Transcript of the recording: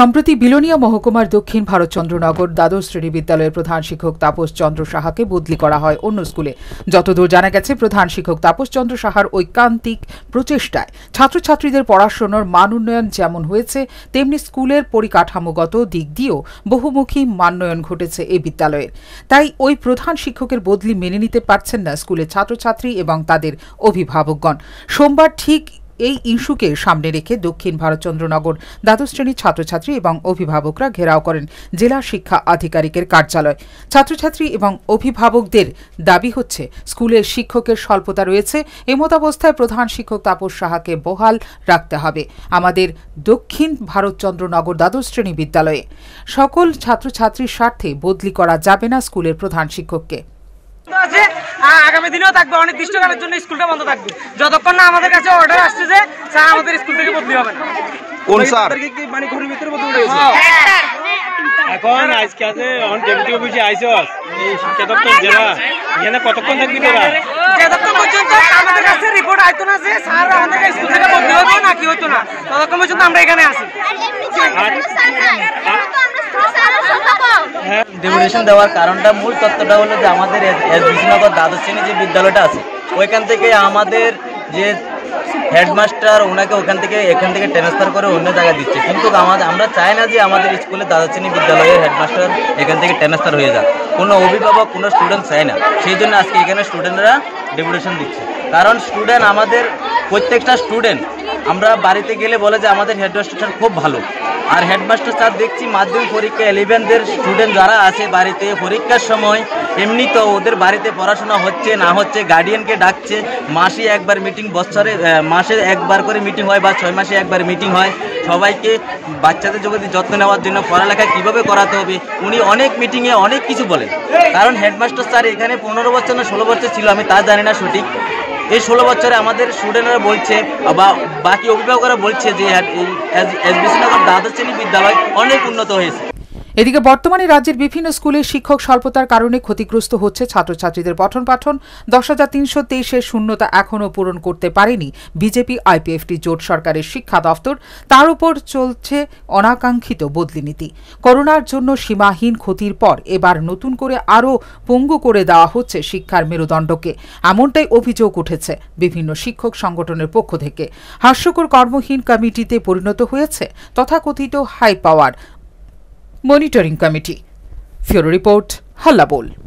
সম্প্রতি বিলোনিয়া মহকুমার দক্ষিণ ভারতচন্দ্রনগর দ্বাদশ শ্রেণী বিদ্যালয়ের প্রধান শিক্ষক তাপস চন্দ্র সাহাকে বদলি করা হয় অন্য স্কুলে যতদূর জানা গেছে প্রধান শিক্ষক তাপস চন্দ্র সাহার ঐকান্তিক প্রচেষ্টায় ছাত্রছাত্রীদের পড়াশোনার মান উন্নয়ন যেমন হয়েছে তেমনি স্কুলের পরিকাঠামোগত দিক দিয়েও বহুমুখী মানোন্নয়ন ঘটেছে এই বিদ্যালয়ের তাই ওই প্রধান শিক্ষকের বদলি মেনে নিতে পারছেন না স্কুলের ছাত্রছাত্রী এবং তাদের অভিভাবকগণ সোমবার ঠিক এই ইস্যুকে সামনে রেখে দক্ষিণ ভারতচন্দ্রনগর দ্বাদশ শ্রেণীর ছাত্রছাত্রী এবং অভিভাবকরা ঘেরাও করেন জেলা শিক্ষা আধিকারিকের কার্যালয় ছাত্রছাত্রী এবং অভিভাবকদের দাবি হচ্ছে স্কুলের শিক্ষকের স্বল্পতা রয়েছে এমতাবস্থায় প্রধান শিক্ষক তাপস সাহাকে বহাল রাখতে হবে আমাদের দক্ষিণ ভারতচন্দ্রনগর দ্বাদশ শ্রেণী বিদ্যালয়ে সকল ছাত্রছাত্রীর স্বার্থে বদলি করা যাবে না স্কুলের প্রধান শিক্ষককে আগামী দিনেও থাকবে অনির্দিষ্টকালের জন্য স্কুলটা বন্ধ থাকবে যতক্ষণ না আমাদের কাছে অর্ডার আসছে যে স্যার আমাদের স্কুল থেকে বদলি হবে না মানে হ্যাঁ। এখানে কতক্ষণ আমাদের কাছে রিপোর্ট না যে স্যার আমাদের স্কুল থেকে না কি হতো না ততক্ষণ আমরা এখানে আছি হ্যাঁ দেওয়ার কারণটা মূল তত্ত্বটা হলো যে আমাদের এস বিশ্বনগর দ্বাদশ শ্রেণী যে বিদ্যালয়টা আছে ওইখান থেকে আমাদের যে হেডমাস্টার ওনাকে ওখান থেকে এখান থেকে ট্রান্সফার করে অন্য জায়গায় দিচ্ছে কিন্তু আমাদের আমরা চাই না যে আমাদের স্কুলে দ্বাদশ্রেণী বিদ্যালয়ের হেডমাস্টার এখান থেকে ট্রান্সফার হয়ে যাক কোনো অভিভাবক কোনো স্টুডেন্ট চায় না সেই জন্য আজকে এখানে স্টুডেন্টরা ডেপুটেশন দিচ্ছে কারণ স্টুডেন্ট আমাদের প্রত্যেকটা স্টুডেন্ট আমরা বাড়িতে গেলে বলে যে আমাদের হেডমাস্টার খুব ভালো আর হেডমাস্টার স্যার দেখছি মাধ্যমিক পরীক্ষা ইলেভেনদের স্টুডেন্ট যারা আছে বাড়িতে পরীক্ষার সময় এমনি তো ওদের বাড়িতে পড়াশোনা হচ্ছে না হচ্ছে গার্ডিয়ানকে ডাকছে মাসে একবার মিটিং বছরে মাসে একবার করে মিটিং হয় বা ছয় মাসে একবার মিটিং হয় সবাইকে বাচ্চাদের যদি যত্ন নেওয়ার জন্য পড়ালেখা কিভাবে করাতে হবে উনি অনেক মিটিংয়ে অনেক কিছু বলেন কারণ হেডমাস্টার স্যার এখানে পনেরো বছর না ষোলো বছর ছিল আমি তা জানি না সঠিক এই ষোলো বছরে আমাদের স্টুডেন্টরা বলছে বা বাকি অভিভাবকরা বলছে যে হ্যাঁ, এস বিশ্বনগর দ্বাদশ শ্রেণী বিদ্যালয় অনেক উন্নত হয়েছে এদিকে বর্তমানে রাজ্যের বিভিন্ন স্কুলে শিক্ষক স্বল্পতার কারণে ক্ষতিগ্রস্ত হচ্ছে ছাত্রছাত্রীদের পঠন পাঠন দশ হাজার তিনশো তেইশের শূন্যতা এখনও পূরণ করতে পারেনি বিজেপি আইপিএফটি জোট সরকারের শিক্ষা দফতর তার উপর চলছে অনাকাঙ্ক্ষিত বদলি নীতি করোনার জন্য সীমাহীন ক্ষতির পর এবার নতুন করে আরও পঙ্গু করে দেওয়া হচ্ছে শিক্ষার মেরুদণ্ডকে এমনটাই অভিযোগ উঠেছে বিভিন্ন শিক্ষক সংগঠনের পক্ষ থেকে হাস্যকর কর্মহীন কমিটিতে পরিণত হয়েছে তথাকথিত হাই পাওয়ার मॉनिटरिंग कमिटी फ्यूरो रिपोर्ट हल्ला बोल